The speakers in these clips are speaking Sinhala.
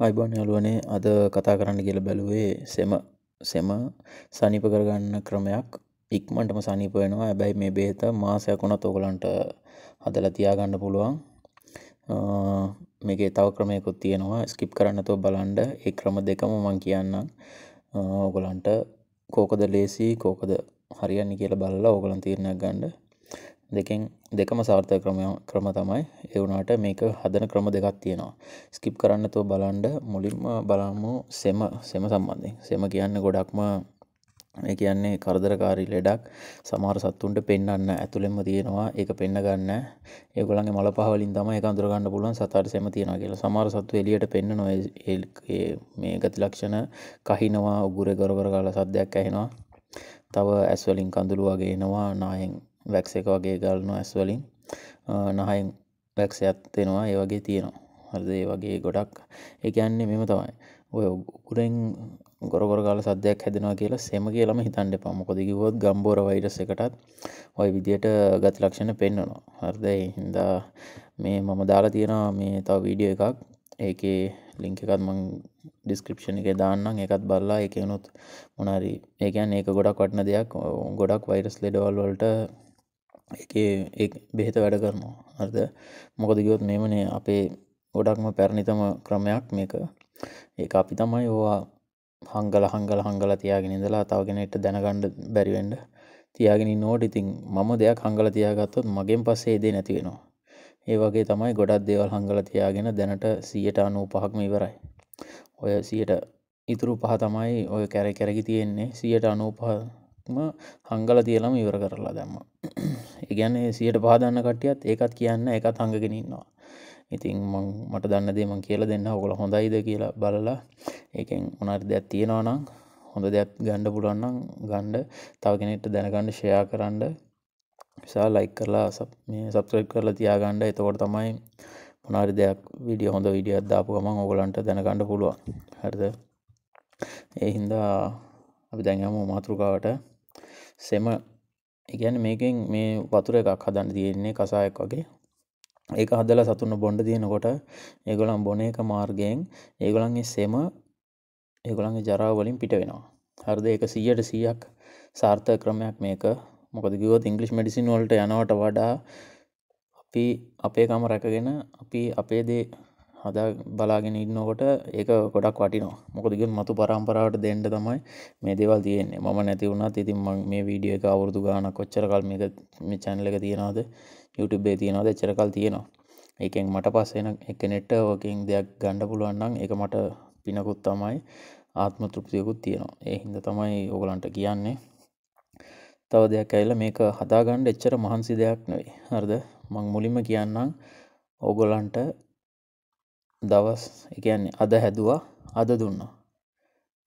අයිබන් යාලුවනේ අද කතා කරන්න කියල බැලුවේ සෙම සෙම සනිප කරගන්න ක්‍රමයක් ඉක්මටම සනිප වෙනවා ඇබැයි මේ බේත මාසයක් වුණත් ඔගලන්ට හදල තියාගන්න පුළුවන් මේක තව ක්‍රමයකුත් තියෙනවා ස්කිප් කරන්නතෝ බලන්ඩ ඒ ක්‍රම දෙකම මං කියන්න ඕගලන්ට කෝකද ලේසි කෝකද හරියන්න කියල බල්ලා ඕගලන් තීරණයක් ගණ්ඩ දෙකෙන් දෙකම සාර්ථය ක්‍රමය ක්‍රම තමයි එවුනාට මේක හදන ක්‍රම දෙකක් තියෙනවා ස්කිප් කරන්න තෝ බලන්ඩ මුලින්ම බලමු සෙම සෙම සම්බන්ධය සෙම කියන්න ගොඩක්ම ඒ කියන්නේ කරදරකාරී ලෙඩක් සමහර සත්තුන්ට පෙන්න්න ඇතුළෙම තියෙනවා ඒක පෙන්න්න ගන්න ඒගොලන්ගේ මල පහවලින් තම එක අඳුරගන්න පුළුවන් සතර සෙම තියෙන කියලා සමහර සත්තු එලියට පෙන්න්න නො මේ ගති ලක්ෂණ කහිනවා උගුර ගොරගර කාල සද්දයක් ඇහෙනවා තව ඇස්වලින් කඳුළු වගේ එනවා නායෙන් වැක්ස එක වගේ ගල්නු ඇස් වලින් නහයින් වැක්ස ඇත්වෙනවා ඒ වගේ තියෙනවා හරදේ වගේ ගොඩක් එකන්නේ මෙම තමයි ඔය උගුරෙන් ගොරගොරගල සදයක් හැදෙනවා කියලා සෙම කියලම හිතන්ඩ පමකොදකිවොත් ගම්බෝර වෛරස එකටත් ඔය විදියට ගති ලක්ෂණ පෙන්න්නනවා හරදයි හින්දා මේ මම දාලා තියෙනවා මේ තව වීඩියෝ එකක් ඒකේ ලිංක එකත් මං ඩිස්ක්‍රපෂණ එක දාන්නම් එකත් බල්ලා එකනුත් මොනරි ඒකැන් ඒක ගොඩක් වටන දෙයක් ගොඩක් වෛරස් ලෙඩවල් වලට එක බෙහෙත වැඩ කරනවා අර්ද මොකදගයොත් මෙමනේ අපේ ගොඩක්ම පැරණිතම ක්‍රමයක් මේක ඒ අපි තමයි ඕවා හංගල හංගල හංගල තියාගෙන ඉඳලා තවගෙනට දැනගණ්ඩ බැරිවෙන්ඩ තියාගෙන නෝඩ ඉතින් මම දෙයක් හංගල තියාගත්තොත් මගෙන් පස්සේ දේ නැතිවෙනවා ඒ වගේ තමයි ගොඩක් දේවල් හංගල තියාගෙන දැනට සියට අනූ පහක්ම ඉවරයි ඔය සියට ඉතුරු පහ තමයි ඔය කැර කැරගි තියෙන්නේ සියට අනූපහ ම හංගල තියලම ඉවර කරලා දැම්ම ඒගැන සියට පාදන්න කටියත් ඒකත් කියන්න එකත් හඟගෙනන්නවා ඉතින් මට දන්න දේමන් කියල දෙන්න ඔකොල හොඳයිද කියලා බලලා ඒකෙන් උනට දෙයක් තියෙනවානම් හොඳ දෙයක් ගණ්ඩ පුලන්නම් ගණ්ඩ තවගෙනෙට දැනගණ්ඩ ෂයා කරන්න සා ලයි කරලා මේ සබස්්‍රයිප් කරලා තියාගණ්ඩ එතකොට තමයි මොනාරි දෙයක් විඩිය හොඳ විඩියත් දාපු ගමන් ඔගලන්ට දැනකණ්ඩ පුළුවන් හරිද ඒ හින්දා අපි දැන්යම මාතෘකාවට සෙම එකන මේකෙන් මේ වතුර එකක් හදන්න තියෙන්නේ කසායක් වගේ ඒක හදලා සතුන්න බොන්ඩ තියෙනකොට ඒගොලන් බොන එක මාර්ගයෙන් ඒගොලන්ගේ සෙම ඒගොළන්ගේ ජරාවලින් පිට වෙනවා හරද ඒක සීයට සීයක් සාර්ථ ක්‍රමයක් මේක මොකද ගිවොත් ඉංගලිස් මඩිසින් වලට යනවට වඩා අපි අපේ කම රැකගෙන අපි අපේ දේ හදා බලාගෙන ඉන්නකොට ඒක ගොඩක් වටිනවා මොකදගින් මතු පරම්පරාවට දෙන්ඩ තමයි මේ දේවල් තියන්නේ ම නැති වුණත් ඉතින් මේ වීඩිය එක අවුරදු ගාන කොච්චරකල් මේ චැනල එක තියෙනවාද යුටබේ තියෙනවාද එච්චරකල් තියෙනවා ඒකෙන් මට පස්සෙන එක නෙට්ට ඕකින් දෙයක් ගණ්ඩ පුළුවන්නම් එක මට පිනකුත් තමයි ආත්ම තෘපතියකුත් තියෙනවා එහින්ද තමයි ඕගලන්ට කියන්නේ තව දෙයක් ඇල්ල මේක හදාගණ්ඩ එච්චර මහන්සි දෙයක් නෙවෙයි හරද මං මුලින්ම කියන්නම් ඕගොලන්ට දවස් එකන්නේ අද හැදවා අද දුන්නා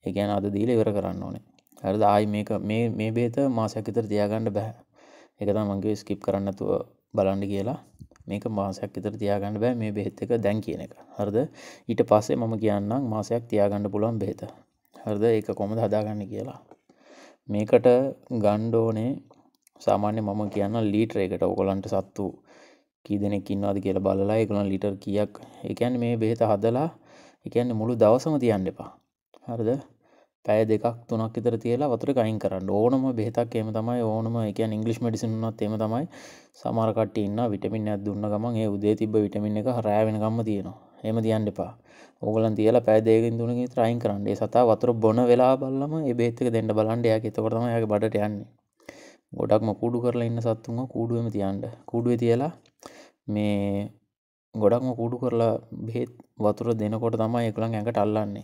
එකන අද දීල ඉවර කරන්න ඕනේ හරද ආයි මේක මේ මේ බේත මාසයක් ඉතර තියාගණ්ඩ බැහැ එකතා මගේ ස්කිප් කරන්නතුව බලන්ඩ කියලා මේක මාසයක් ඉතර තියාගන්න බෑ මේ බෙහෙත් එක දැන් කියන එක හරද ඊට පස්සේ මම කියන්නම් මාසයක් තියාගණ්ඩ පුළුවන් බේත හරද ඒක කොමද හදාගන්න කියලා මේකට ගණ්ඩෝනේ සාමාන්‍ය මම කියන්න ලීට්‍රේකට ඔකොලන්ට සත්තු කී දෙනෙක් ඉන්නවාද කියලා බලලා ඒගොල්ලන් ලිටර් කීයක් ඒ කියන්නේ මේ බෙහෙත හදලා ඒ කියන්නේ මුළු දවසම තියන්න එපා. හරිද? පැය දෙකක් තුනක් විතර තියලා වතුරේ කයින් කරන්න. ඕනම බෙහෙතක් එහෙම තමයි ඕනම ඒ කියන්නේ ඉංග්‍රීසි මෙඩිසින් වුණත් එහෙම තමයි සමහර කට්ටිය ඉන්නවා විටමින් එකක් දුන්න ගමන් ඒ උදේ තිබ්බ විටමින් එක රෑ වෙනකම්ම තියෙනවා. එහෙම තියන්න එපා. ඕගලන් තියලා පැය දෙකකින් තුනකින් විතර අයින් කරන්න. ඒ සතා වතුර බොන වෙලාව බලලම ඒ බෙහෙත් එක දෙන්න බලන්න. එයාගේ එතකොට තමයි එයාගේ බඩට යන්නේ. ගොඩක්ම කූඩු කරලා ඉන්න සත්තුන්ව කූඩුවෙම තියන්න. කූඩුවේ තියලා මේ ගොඩක්ම කුඩු කරලා බෙහෙත් වතුර දෙනකොට තමයි එකළන් ඇඟට අල්ලන්නේ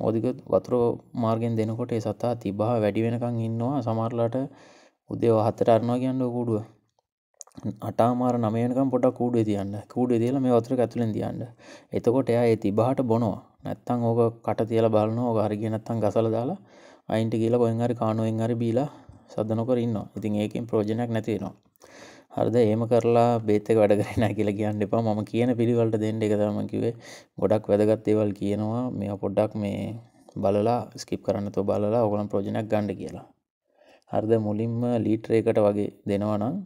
මෝදික වතුර මාර්ගෙන් දෙනකොට ඒ සතා තිබා වැඩි වෙනකං ඉන්නවා සමරලාට උදේ හත්තට අරනවා කියන්න කුඩුව අටාමාර නමයනකම් පොට කූඩේ තියන්න කූඩේ දියලා මේ වතුර ඇතුලෙන් තියන්න එතකොට එයා ඒ තිබාට බොනවා නැත්තං ඕක කට තියලා බලන ඕක හරිගෙන නැත්තං ගසල දාලා අයින්ට කියලා කොහෙන් හරි කානුවෙන් හරි බීලා සද්ද නොකර ඉන්නවා ඉතින් ඒකෙන් ප්‍රයෝජනයක් නැතිනවා හරද ඒම කරලා බේතක වැඩ කරෙන කියලා කියන්න එපා ම කියන පිළිවලට දෙන්න එකතමකිවේ ගොඩක් වැදගත්තේවල් කියනවා මෙ පොඩ්ඩක් මේ බලලා ස්කිප් කරන්න තු බලලා ඔගලන් ප්‍රෝජනයක් ගණ්ඩ කියලා හරද මුලින්ම ලීට්‍රේකට වගේ දෙනවනම්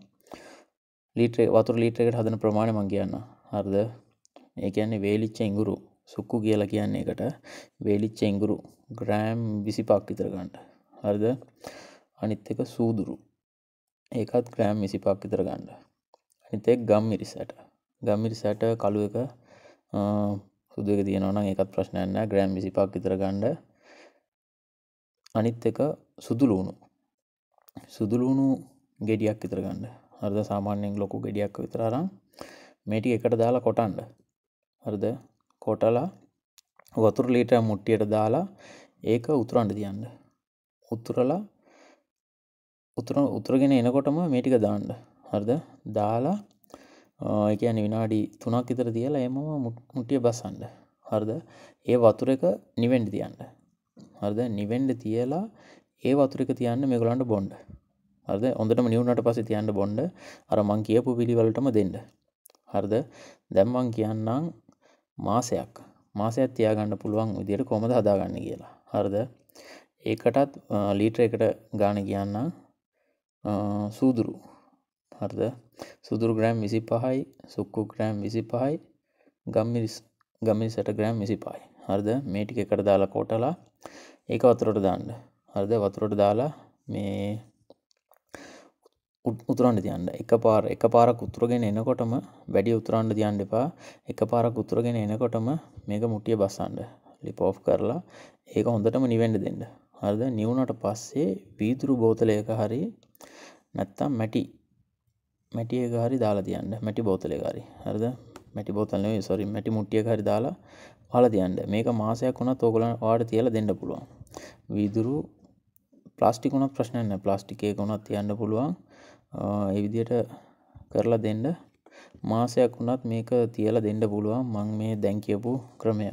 ලීටේ වතුර ලීට්‍රකට හදන ප්‍රමාණ මං කියන්න හරද ඒ කියන්නේ වේලිච්ච ඉංගුරු සුක්කු කියලා කියන්නේ එකට වේලිච්ච ඉංගුරු ග්‍රෑම් විසි පක් විතරගන්නට හරද අනිත් එක සූදුරු ඒකත් ග්‍රෑම් විසිපක් විතර ගන්න අනිතෙක් ගම් මිරිසට ගම්මිරිසට කළු එක සුදුක තියනවන ඒකත් ප්‍රශ්නයන්න ග්‍රෑම් විසිපක් විතර ගණ්ඩ අනිත් එක සුදුලූුණු සුදුලූුණු ගෙඩියක් විතර ගණ්ඩ හරද සාමාන්‍යයෙන් ලොකු ගෙඩියක් විතරාරම් මේටි එකට දාලා කොටන්ඩ හරද කොටලා වතුර ලීට මුට්ටියට දාලා ඒක උතුරන්ඩ තියන්න උත්තුරලා උතුර උතුරගෙන එනකොටම මේටික දාන්න හරද දාලා එකන විනාඩි තුනක් ඉතර තියලා එම මුට්ටිය බසන්ඩ හරද ඒ වතුර එක නිවෙන්ඩ තියන්න හරද නිවෙන්ඩ තියලා ඒ වතුරක තියන්න මෙගොලන්ට බොන්්ඩ හරද ඔොඳටම නිවුණට පස තියන්න බොන්්ඩ අර මං කියපු පිළිවලටම දෙන්න හරද දැම්මං කියන්නම් මාසයක් මාසයක් තියාගන්න පුළුවන් විදියට කොමද හදාගන්න කියලා හරද ඒකටත් ලීට්‍ර එකට ගාන කියන්න සූදුරු හරද සුදුරු ග්‍රෑම් විසි පහයි සුක්කු ග්‍රෑම් විසි පහයි ගම්මිරිස් ගමිල් සට ග්‍රෑම් විසි පායි හරද මේටික එකට දාලා කෝටලා ඒක වතුරට දාන්න හරද වතුරට දාලා මේ උතුරන්ට තියන්න එක පාර එක පාරක් උතුරගෙන එනකොටම වැඩි උතුරන්ට තියන්න එපා එක පාරක් උතුරගෙන එනකොටම මේක මුටිය බස්සන්ඩ ලිපෝ් කරලා ඒක හොඳටම නිවෙන්ඩ දෙන්න හරද නිවුණට පස්සේ වීතුරු බෝතලයක හරි නැත්තම් මැටි මැටිය හරි දාලා තියන්න මැටි බෝතලය කාරි හරද මැටි බෝතල සොරි මැටි මුට්ටිය හරි දාලා හල තියන්න මේක මාසයක් වුණ තෝගල වාට තියලා දෙන්න පුළුවන් වීදුරු ප්ලාස්ටිකුණ ප්‍රශ්නයන්න ප්ලාස්ටිකේ ගුණත් තියන්න පුළුවන් එවිදියට කරලා දෙන්න මාසයක් වුණත් මේක තියලා දෙන්න පුළුවන් මං මේ දැන් කියපු ක්‍රමය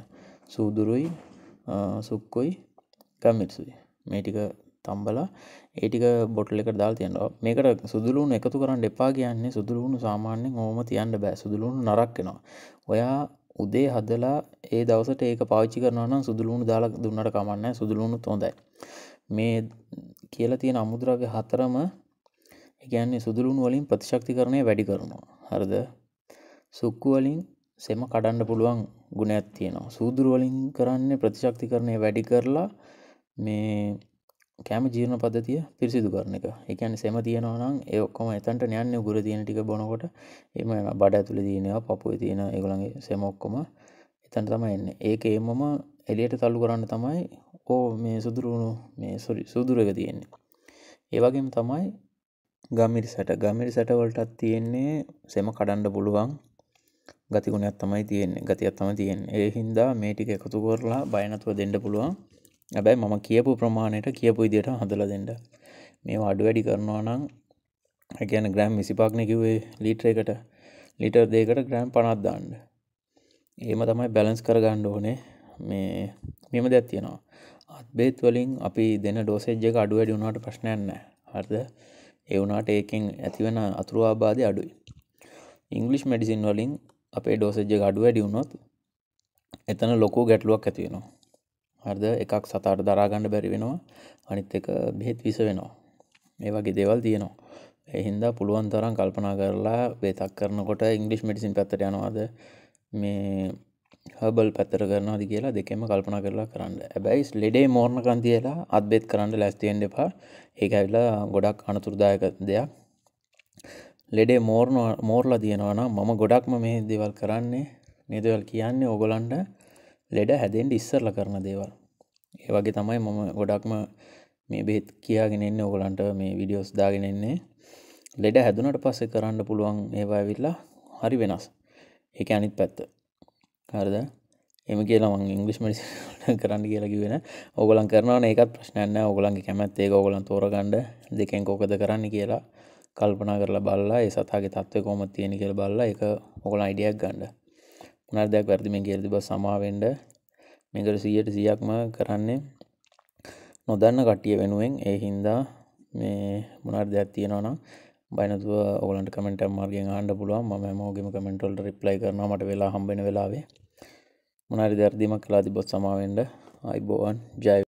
සූදුරුයි සුක්කොයි කමිටසුයි මේ ටික තම්බලා ඒටික බොටල එක දාල් තියනවා මේකට සුදුලුන් එකතු කරන්න එපා කියන්නේ සුදුලුණු සාමාන්‍යෙන් ඕම තියන්න බෑ සුදුලුණු නරක්කෙනවා ඔයා උදේ හදලා ඒ දවසට ඒක පාච්චි කරනවන සුදුලුණු දාලක් දුන්නට කමන්න සුදුලුණු තොඳයි මේ කියලා තියෙන අමුදුරගේ හතරම ගැන්නේ සුදුලුන් වලින් ප්‍රතිශක්තිකරණය වැඩි කරනවා හරිද සුක්කු වලින් සෙම කඩන්න පුළුවන් ගුණයක් තියෙනවා සූදුරු වලින් කරන්නේ ප්‍රතිශක්තිකරණය වැඩි කරලා මේ කෑම ජීර්ණ පදතිය පිරිසිදු කරන එක එකන සෙම තියෙනවනම් ඒ ඔක්කොම එතන්ට යන්න ගුර තියෙන ටික බොනකොට එම බඩ ඇතුළ දීනවා පපුය තියෙන ඒගොළන්ගේ සෙමොක්කොම එතන්ට තම එන්න ඒක ඒමම එලියට තල්ලු කරන්න තමයි ඕ මේ සුදුරුණු මේ සොරි සුදුරක තියෙන්නේ ඒවගේම තමයි ගමිරි සැට ගමිරි සැටවලටත් තියෙන්නේ සෙම කඩන්ඩ පුළුවන් ගතිගුණයක් තමයි තියෙන්නේ ගතියක් තම තියෙන් ඒ හින්දා මේ ටික එකතු කරලා බයනතුව දෙන්න පුළුවන් ඇබැයි මම කියපු ප්‍රමාණයට කියපු ඉදිට හදල දෙට මේ අඩු වැඩි කරනවා නම් හැගැන ග්‍රෑම් විසිපාක්න කිවේ ලීට්‍ර එකට ලිටර් දෙකට ග්‍රෑම් පනත්දාන්න ඒම තමයි බැලන්ස් කරගණ්ඩ ඕනේ මේ මෙම දෙයක් තියෙනවා අත්බේත් වලින් අපි දෙන ඩෝසේජ්ජ එක අඩු වැඩි වුණට ප්‍රශ්නයන්න හර්ද ඒ වුණට ඒකින් ඇතිවෙන අතුරු ආබාධය අඩුයි ඉංගලිෂ් මැඩිසින් වලින් අපේ ඩෝසජ්ජ අඩු වැඩි වුණොත් එතන ලොකු ගැටලුවක් ඇතිවෙනවා හරිද එකක් සතාට දරාගණ්ඩ බැරි වෙනවා අනිත් එක බෙහෙත් විස වෙනවා මේ වගේ දේවල් තියෙනවා එහින්දා පුළුවන් තරම් කල්පනා කරලා වෙතක් කරනකොට ඉංගලිස් මඩිසින් පැත්තට යනවාද මේ හබල් පැත්තර කරනවාද කියලා දෙකෙම කල්පනා කරලා කරන්න ඇබැයිස් ලෙඩේ මෝර්ණ කන්තියලා අත්බෙත් කරන්න ලැස්තියෙන් එපා ඒක ඇවිලා ගොඩක් අනතුරදායක දෙයක් ලෙඩේ මෝර්ණ මෝර්ලා තියෙනවනම් මම ගොඩක්ම මේ දෙවල් කරන්නේ නේදවල් කියන්නේ ඕගොලන්ට ලෙඩ හැදෙන්ට ඉස්සරල කරන දේවල් ඒ වගේ තමයි මම ගොඩක්ම මේ බෙත් කියාගෙන එන්න ඕගලන්ට මේ විඩියෝස් දාගෙනෙන්නේ ලෙඩ හැදුනට පස්සෙ කරන්න පුළුවන් ඒවා ඇවිල්ලා හරි වෙනස් ඒක අනිත් පැත්ත හරද එම කියලා මං ඉංගලිස් මඩිස කරන්න කියලකි වෙන ඔගලන් කරන ඒකත් ප්‍රශ්නයන්න ඔගලන්ගේ කැමැත්තේ ඔගලන් තෝරගණ්ඩ දෙකෙන් කෝකද කරන්න කියලා කල්පනා කරලා බල්ලා ඒ සතාගේ තත්ත්වය කොම තියෙන කියල බල්ලා එක ඔගලන් අයිඩියක් ගණ්ඩ නාර්දයක් වැරදි මේ ගෙල්දි බ සමාවෙන්ඩ මේකට සීයට සියක්ම කරන්නේ නොදන්න කට්ටිය වෙනුවෙන් ඒ හින්දා මේ මොනාර් දෙයක් තියෙනවනම් බයිනතුව ඔලන්ට කමෙන්ට මාර්ගෙන් ආණ්ඩ පුළුවන් ම මෝගම කමෙන්ටොල්ට රිප්ලයි කරන මට වෙලා හම්බෙන වෙලාවේ මොනාරි දැර්දීමක් කලාති බොත් සමාවෙන්ඩ අයිබෝවන් ජය